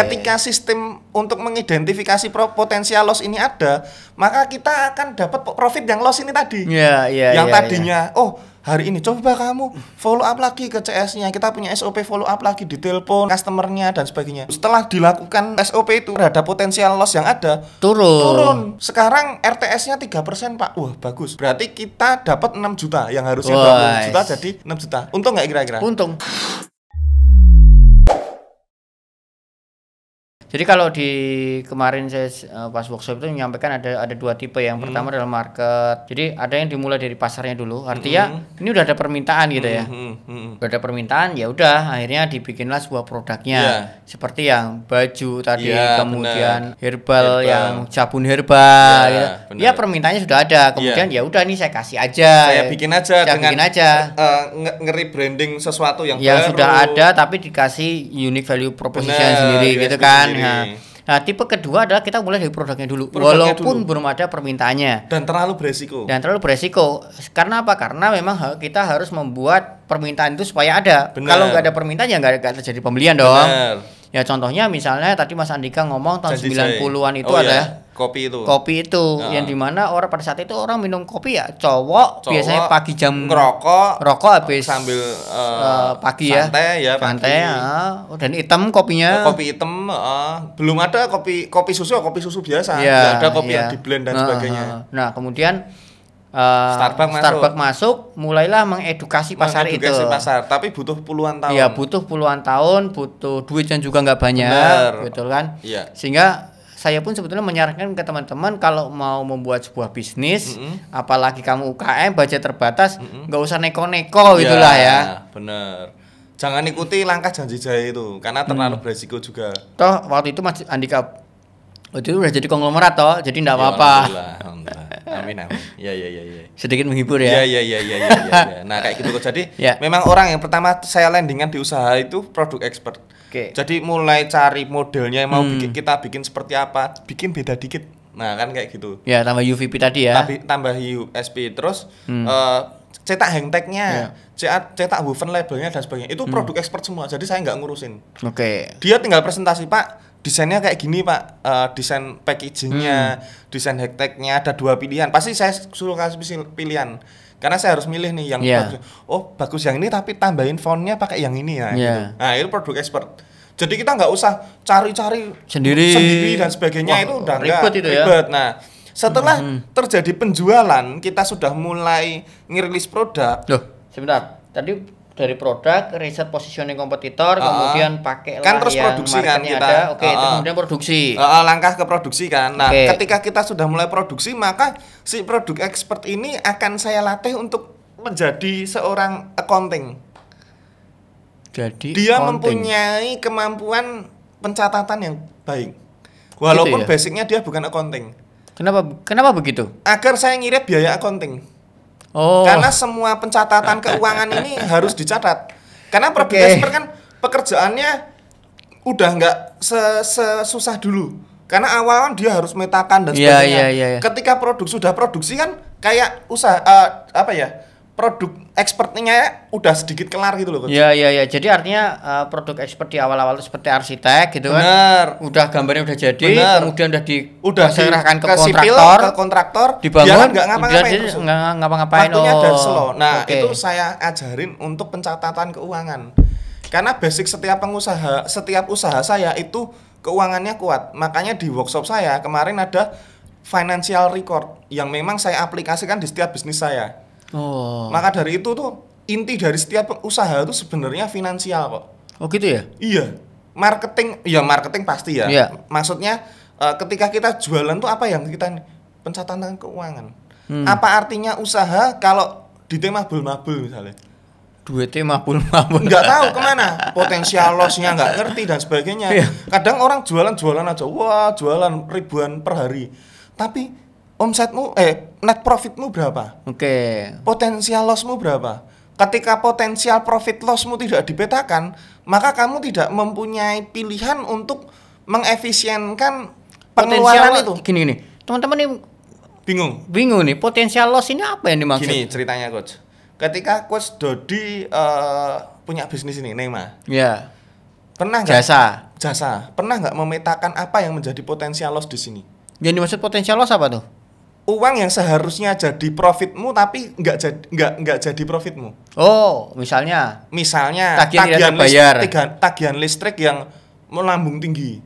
Ketika sistem untuk mengidentifikasi potensial loss ini ada, maka kita akan dapat profit yang loss ini tadi. Yeah, yeah, yang yeah, tadinya yeah. oh hari ini coba kamu follow up lagi ke CS-nya. Kita punya SOP follow up lagi di telepon customernya dan sebagainya. Setelah dilakukan SOP itu ada potensial loss yang ada turun. Turun. Sekarang RTS-nya 3%, Pak. Wah, bagus. Berarti kita dapat 6 juta yang harusnya 20 juta jadi 6 juta. Untung nggak kira-kira? Untung. Jadi kalau di kemarin saya uh, pas workshop itu menyampaikan ada ada dua tipe. Yang hmm. pertama adalah market. Jadi ada yang dimulai dari pasarnya dulu. Artinya hmm. ini udah ada permintaan gitu ya. hmm. ya. Hmm. Hmm. Udah ada permintaan ya udah akhirnya dibikinlah sebuah produknya yeah. seperti yang baju tadi yeah, iya, kemudian bener. herbal, herbal yang cabun herbal yeah, iya, ya. gitu. Ya permintaannya sudah ada. Iya. Kemudian yeah. ya udah nih saya kasih aja. Saya bikin aja saya dengan bikin aja uh, ngeri branding sesuatu yang, yang baru. sudah ada tapi dikasih unique value proposition bener, sendiri gitu kan Iya. Nah, nah, tipe kedua adalah kita mulai dari produknya dulu, produknya walaupun dulu. belum ada permintaannya. Dan terlalu beresiko. Dan terlalu beresiko. Karena apa? Karena memang kita harus membuat permintaan itu supaya ada. Bener. Kalau nggak ada permintaan ya nggak terjadi pembelian dong. Bener. Ya contohnya misalnya tadi Mas Andika ngomong tahun Jadi 90-an itu oh, iya, ada ya. kopi itu. Kopi itu nah. yang dimana orang pada saat itu orang minum kopi ya cowok, cowok biasanya pagi jam rokok, rokok habis sambil uh, pagi pagi santai ya. Santai ya, dan hitam kopinya. Oh, kopi hitam uh, belum ada kopi kopi susu, kopi susu biasa. Ya, ada kopi ya. yang di blend dan uh, sebagainya. nah, kemudian Uh, eh, Starbucks, Starbucks masuk. masuk, mulailah mengedukasi pasar itu. pasar, tapi butuh puluhan tahun. Iya, butuh puluhan tahun, butuh duit yang juga nggak banyak, Bener. betul kan? Iya. Sehingga saya pun sebetulnya menyarankan ke teman-teman kalau mau membuat sebuah bisnis, mm -hmm. apalagi kamu UKM, budget terbatas, nggak mm -hmm. usah neko-neko gitulah iya, ya. ya. Bener jangan ikuti langkah janji jaya itu karena terlalu hmm. beresiko juga. Toh waktu itu masih Andika waktu itu udah jadi konglomerat toh, jadi enggak iya, apa-apa amin amin ya ya ya ya sedikit menghibur ya ya ya ya ya ya, ya, nah kayak gitu jadi ya. memang orang yang pertama saya landingan di usaha itu produk expert okay. jadi mulai cari modelnya mau hmm. bikin kita bikin seperti apa bikin beda dikit nah kan kayak gitu ya tambah UVP tadi ya tambah, tambah USP terus hmm. uh, cetak hangtagnya, yeah. cetak, cetak woven labelnya dan sebagainya. Itu hmm. produk expert semua. Jadi saya nggak ngurusin. Oke. Okay. Dia tinggal presentasi pak desainnya kayak gini pak uh, desain packagingnya hmm. desain hektiknya ada dua pilihan pasti saya suruh kasih pilihan karena saya harus milih nih yang yeah. bagus. oh bagus yang ini tapi tambahin fontnya pakai yang ini nah, ya yeah. Gitu. nah itu produk expert jadi kita nggak usah cari-cari sendiri sendiri dan sebagainya Wah, itu udah ribet itu ya nah setelah hmm. terjadi penjualan kita sudah mulai ngirilis produk loh sebentar tadi dari produk, riset positioning kompetitor, uh, kemudian pakai kan terus produksi kan kita. Oke, uh, kemudian produksi. Uh, uh, langkah ke produksi kan. Nah, okay. ketika kita sudah mulai produksi, maka si produk expert ini akan saya latih untuk menjadi seorang accounting. Jadi dia accounting. mempunyai kemampuan pencatatan yang baik. Walaupun gitu ya? basicnya dia bukan accounting. Kenapa kenapa begitu? Agar saya ngirit biaya accounting. Oh. Karena semua pencatatan keuangan ini harus dicatat. Karena perbintangan okay. kan pekerjaannya udah nggak sesusah dulu. Karena awalan dia harus metakan dan iya, sebagainya. Yeah, yeah, yeah, yeah. Ketika produk sudah produksi kan kayak usaha uh, apa ya? produk expertnya udah sedikit kelar gitu loh. Iya iya iya. Jadi artinya uh, produk expert di awal-awal itu seperti arsitek gitu Bener. kan. Udah gambarnya udah jadi, Bener. kemudian udah di udah diserahkan ke, ke kontraktor, sipil, ke kontraktor dibangun nggak ngapa-ngapain. Enggak ngapa-ngapain. Waktunya oh. Nah, okay. itu saya ajarin untuk pencatatan keuangan. Karena basic setiap pengusaha, setiap usaha saya itu keuangannya kuat. Makanya di workshop saya kemarin ada financial record yang memang saya aplikasikan di setiap bisnis saya Oh. Maka dari itu tuh inti dari setiap usaha itu sebenarnya finansial kok. Oh gitu ya? Iya. Marketing, ya marketing pasti ya. Yeah. Maksudnya eh, ketika kita jualan tuh apa yang kita pencatatan keuangan. Hmm. Apa artinya usaha kalau di tema mabul misalnya? duitnya mabul mabul nggak tahu kemana potensial lossnya nggak ngerti dan sebagainya Yeah. kadang orang jualan jualan aja wah jualan ribuan per hari tapi omsetmu eh net profitmu berapa? Oke. Okay. Potensial lossmu berapa? Ketika potensial profit lossmu tidak dipetakan, maka kamu tidak mempunyai pilihan untuk mengefisienkan pengeluaran potensial, itu. Gini gini, teman-teman ini bingung. Bingung nih, potensial loss ini apa yang dimaksud? Gini ceritanya coach. Ketika coach Dodi uh, punya bisnis ini, Nema. Iya. Pernah nggak? Jasa. Jasa. Pernah nggak memetakan apa yang menjadi potensial loss di sini? Yang dimaksud potensial loss apa tuh? uang yang seharusnya jadi profitmu tapi nggak jadi nggak nggak jadi profitmu. Oh, misalnya? Misalnya tagihan, tagihan bayar. Listrik, tagihan, tagihan listrik yang melambung tinggi.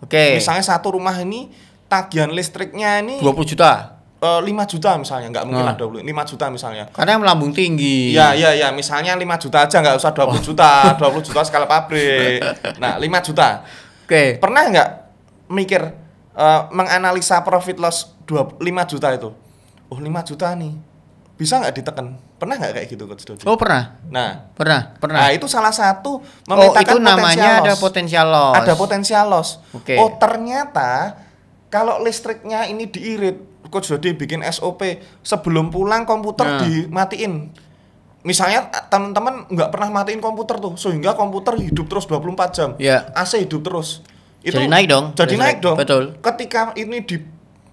Oke. Okay. Misalnya satu rumah ini tagihan listriknya ini 20 juta. Uh, eh, 5 juta misalnya, nggak mungkin ah. lah hmm. 20, 5 juta misalnya. Karena yang melambung tinggi. ya ya ya misalnya 5 juta aja nggak usah 20 oh. juta, 20 juta skala pabrik. Nah, 5 juta. Oke. Okay. Pernah nggak mikir uh, menganalisa profit loss 25 juta itu. Oh, 5 juta nih. Bisa nggak ditekan? Pernah nggak kayak gitu Coach Dodi? Oh, pernah. Nah, pernah, pernah. Nah, itu salah satu memetakan oh, itu namanya loss. ada potensial loss. Ada potensial loss. Okay. Oh, ternyata kalau listriknya ini diirit, Coach Dodi bikin SOP sebelum pulang komputer nah. dimatiin. Misalnya eh, teman-teman nggak pernah matiin komputer tuh, sehingga komputer hidup terus 24 jam. Yeah. AC hidup terus itu jadi naik dong jadi, naik, dong betul ketika ini di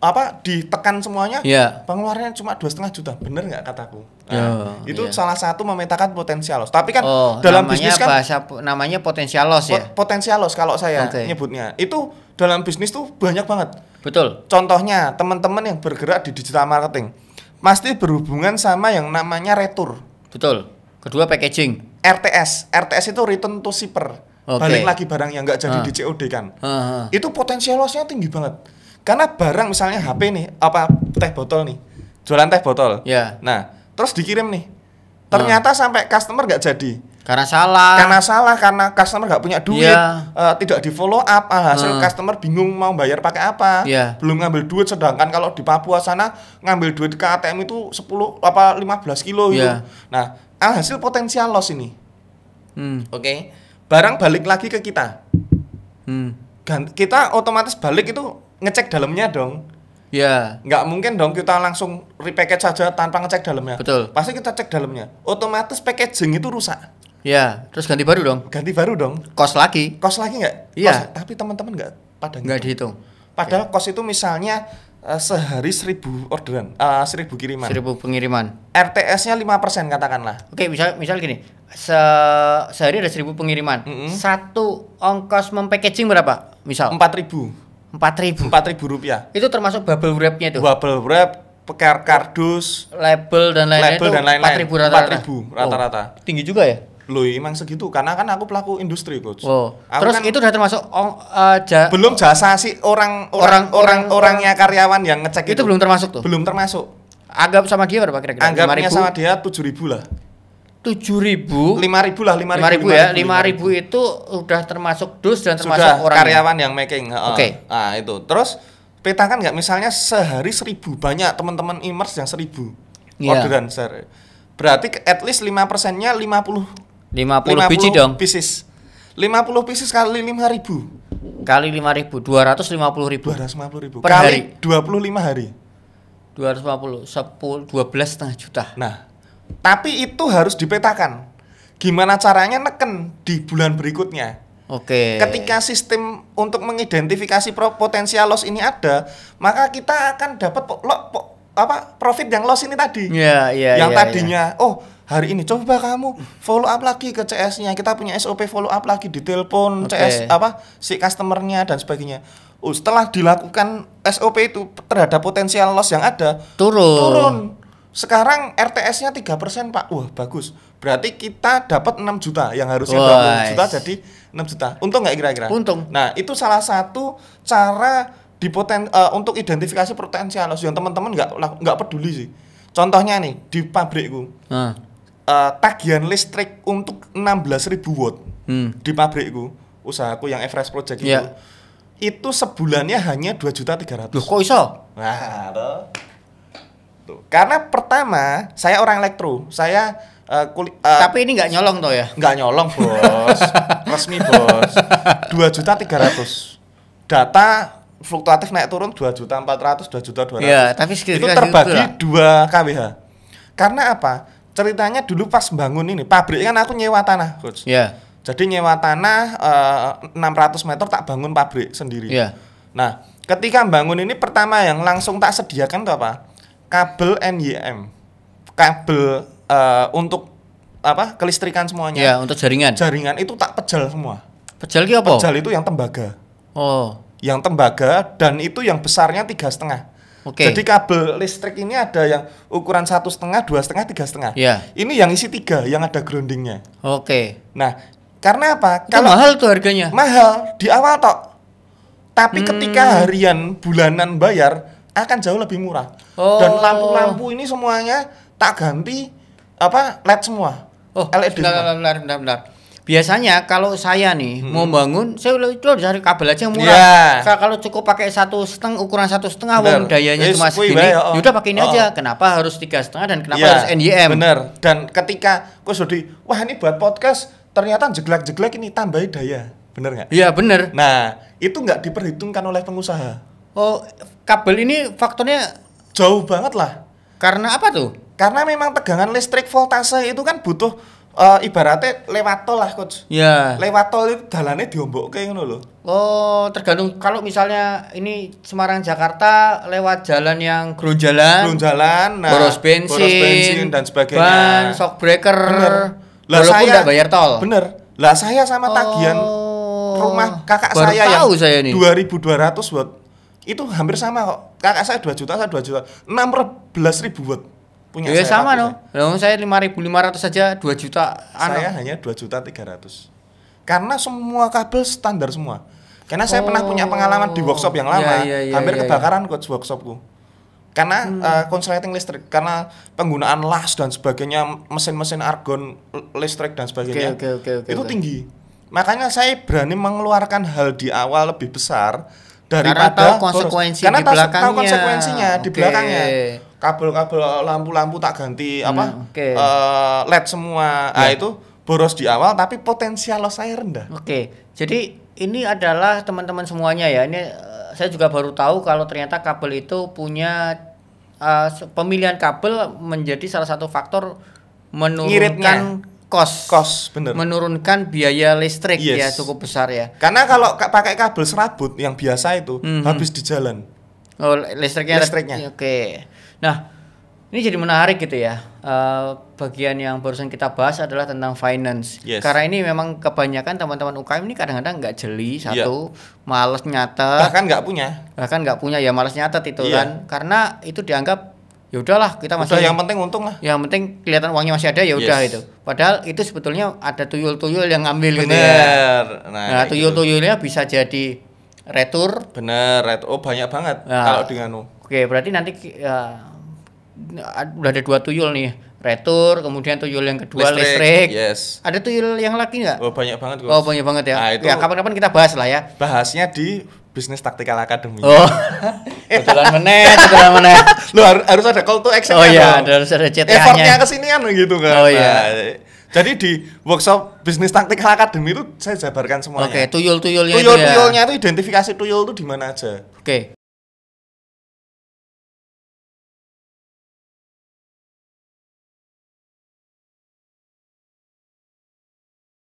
apa ditekan semuanya ya. pengeluarannya cuma dua setengah juta bener nggak kataku nah, oh, itu ya. salah satu memetakan potensial loss tapi kan oh, dalam bisnis kan bahasa namanya potensial loss ya potensial loss kalau saya okay. nyebutnya itu dalam bisnis tuh banyak banget betul contohnya teman-teman yang bergerak di digital marketing pasti berhubungan sama yang namanya retur betul kedua packaging RTS RTS itu return to shipper okay. balik lagi barang yang nggak jadi uh. di COD kan uh, itu potensial lossnya tinggi banget karena barang misalnya HP nih apa teh botol nih jualan teh botol yeah. nah terus dikirim nih ternyata uh. sampai customer nggak jadi karena salah karena salah karena customer nggak punya duit yeah. Ya. uh, tidak di follow up hasil uh. customer bingung mau bayar pakai apa yeah. belum ngambil duit sedangkan kalau di Papua sana ngambil duit ke ATM itu 10 apa 15 kilo yeah. gitu ya. nah alhasil potensial loss ini hmm. oke okay? barang balik lagi ke kita hmm. Gant kita otomatis balik itu ngecek dalamnya dong Ya. Yeah. Nggak mungkin dong kita langsung repackage saja tanpa ngecek dalamnya. Betul. Pasti kita cek dalamnya. Otomatis packaging itu rusak. Ya, terus ganti baru dong. Ganti baru dong. Kos lagi. Kos lagi nggak? Iya. Yeah. Tapi teman-teman nggak pada nggak dihitung. Padahal kos itu misalnya uh, sehari seribu orderan, uh, seribu kiriman. Seribu pengiriman. RTS-nya lima persen katakanlah. Oke, misal misal gini, se sehari ada seribu pengiriman. Mm -hmm. Satu ongkos mempackaging berapa? Misal empat ribu. Empat ribu. Empat ribu rupiah. Itu termasuk bubble wrapnya itu. Bubble wrap, pekar kardus, label dan lain-lain label dan lain-lain. ribu rata-rata. ribu rata-rata. Oh, tinggi juga ya? Loh, emang segitu karena kan aku pelaku industri, coach. Oh. Aku Terus kan itu udah termasuk on, uh, eh, ja belum jasa sih orang orang orang, orang orangnya karyawan yang ngecek itu. Itu belum termasuk tuh. Belum termasuk. Anggap sama dia berapa kira-kira? Anggapnya sama dia tujuh ribu lah tujuh ribu lima ribu lah lima ribu, ya lima ribu, itu udah termasuk dus dan termasuk Sudah orang ya? karyawan yang making oke okay. nah itu terus petakan nggak misalnya sehari seribu banyak teman-teman imers yang seribu yeah. orderan sehari berarti at least lima persennya lima puluh lima puluh biji dong pieces lima puluh pieces kali lima ribu kali lima ribu dua ratus lima puluh ribu dua ratus lima puluh ribu per kali dua puluh lima hari dua ratus lima puluh sepuluh dua belas setengah juta nah tapi itu harus dipetakan. Gimana caranya neken di bulan berikutnya. Oke. Okay. Ketika sistem untuk mengidentifikasi potensial loss ini ada, maka kita akan dapat lo, po, apa profit yang loss ini tadi. Iya, yeah, iya, yeah, Yang yeah, iya. tadinya yeah. oh hari ini coba kamu follow up lagi ke CS-nya. Kita punya SOP follow up lagi di telepon okay. CS apa si customernya dan sebagainya. Oh, setelah dilakukan SOP itu terhadap potensial loss yang ada turun. Turun sekarang RTS-nya 3%, Pak. Wah, bagus. Berarti kita dapat 6 juta yang harusnya Woy. 20 juta jadi 6 juta. Untung nggak kira-kira? Untung. Nah, itu salah satu cara di poten, uh, eh, untuk identifikasi potensial yang teman-teman nggak nggak peduli sih. Contohnya nih di pabrikku. Hmm. Uh, tagihan listrik untuk 16.000 watt hmm. di pabrikku, usahaku yang Everest Project yeah. itu. Ya. Itu sebulannya hanya 2 juta 300. Loh, kok iso? Nah, Tuh. Gitu. Karena pertama saya orang elektro, saya Uh, eh, kulit, uh, eh, Tapi ini nggak nyolong tuh ya? Nggak nyolong bos, resmi bos. Dua juta tiga ratus. Data fluktuatif naik turun dua juta empat ratus, dua juta dua ratus. Iya, tapi itu terbagi dua kWh. Karena apa? Ceritanya dulu pas bangun ini pabrik kan aku nyewa tanah, coach. Iya. Jadi nyewa tanah uh, eh, 600 meter tak bangun pabrik sendiri. ya Nah, ketika bangun ini pertama yang langsung tak sediakan tuh apa? kabel NYM kabel uh, untuk apa kelistrikan semuanya ya untuk jaringan jaringan itu tak pejal semua pejal itu apa pejal itu yang tembaga oh yang tembaga dan itu yang besarnya tiga setengah Oke. Jadi kabel listrik ini ada yang ukuran satu setengah, dua setengah, tiga setengah. Ya. Ini yang isi tiga, yang ada groundingnya. Oke. Nah, karena apa? Itu Kalau mahal tuh harganya. Mahal di awal tok. Tapi hmm. ketika harian, bulanan bayar, akan jauh lebih murah. Oh. Dan lampu-lampu ini semuanya tak ganti apa LED semua. Oh, LED. Benar, semua. Benar-benar. benar. Biasanya kalau saya nih hmm. mau bangun, saya itu cari kabel aja yang murah. Yeah. Kalau cukup pakai satu setengah ukuran satu setengah, wong dayanya yes, cuma segini, bay, oh. yaudah pakai ini oh. aja. Kenapa harus tiga setengah dan kenapa yeah. harus NYM? Bener. Dan ketika gue sudah, wah ini buat podcast, ternyata jelek-jelek ini tambahin daya, bener nggak? Iya bener. Nah itu nggak diperhitungkan oleh pengusaha. Oh kabel ini faktornya jauh banget lah. Karena apa tuh? Karena memang tegangan listrik voltase itu kan butuh uh, ibaratnya lewat tol lah coach. Iya. Yeah. Lewat tol itu jalannya diombok kayak gitu loh. Oh, tergantung kalau misalnya ini Semarang Jakarta lewat jalan yang gronjalan. jalan, nah, boros bensin, boros bensin dan sebagainya. Ban, shock breaker. Bener. Lah Walaupun saya bayar tol. Bener. Lah saya sama tagihan oh, rumah kakak saya yang dua saya ini. 2200 buat itu hampir sama kok kakak saya dua juta saya 2 juta belas ribu buat punya ya, saya sama no no saya ribu ratus saja dua juta anu. saya ano. hanya dua juta tiga ratus karena semua kabel standar semua karena saya pernah punya pengalaman di oh. workshop yang ya, lama ya, ya, ya, hampir ya, ya. kebakaran ya. coach workshopku karena hmm. uh, konsleting listrik karena penggunaan las dan sebagainya mesin-mesin argon listrik dan sebagainya okay, okay, okay, okay, itu okay. tinggi makanya saya berani mengeluarkan hal di awal lebih besar daripada karena tahu konsekuensi karena di belakangnya. tahu konsekuensinya okay. di belakangnya kabel-kabel lampu-lampu tak ganti hmm, apa okay. uh, eh, led semua yeah. nah, ya. itu boros di awal tapi potensial loss saya rendah oke okay. jadi ini adalah teman-teman semuanya ya ini eh, saya juga baru tahu kalau ternyata kabel itu punya uh, pemilihan kabel menjadi salah satu faktor menurunkan kos kos bener. Menurunkan biaya listrik ya, yes. ya cukup besar ya. Karena kalau pakai kabel serabut yang biasa itu mm -hmm. habis di jalan. Oh, listriknya. Listriknya. Oke. Okay. Nah, ini jadi menarik gitu ya. Uh, bagian yang barusan kita bahas adalah tentang finance. Yes. Karena ini memang kebanyakan teman-teman UKM ini kadang-kadang nggak jeli iya. satu, yeah. males nyata Bahkan nggak punya. Bahkan nggak punya ya males nyatet itu yeah. kan. Karena itu dianggap ya udahlah kita masih udah, yang penting untung lah yang penting kelihatan uangnya masih ada ya udah yes. itu padahal itu sebetulnya ada tuyul-tuyul yang ngambil Bener. gitu ya nah, nah gitu. tuyul-tuyulnya gitu. bisa jadi retur bener retur oh banyak banget nah, kalau dengan oke berarti nanti ya, udah ada dua tuyul nih retur kemudian tuyul yang kedua listrik, listrik. yes ada tuyul yang lagi nggak oh banyak banget oh, Gus. oh banyak banget ya nah, itu ya kapan-kapan kita bahas lah ya bahasnya di bisnis taktikal akademi. Oh. Eh. kebetulan meneh, kebetulan meneh. Lu harus, harus ada call to action. Oh iya, dong. harus ada CTA-nya. Effortnya ke sini kan gitu kan. Oh iya. Nah, eh, jadi di workshop bisnis taktikal akademi itu saya jabarkan semuanya. Oke, okay, tuyul-tuyulnya tuyul, -tuyulnya itu ya. Tuyul-tuyulnya itu identifikasi tuyul itu di mana aja. Oke. Okay.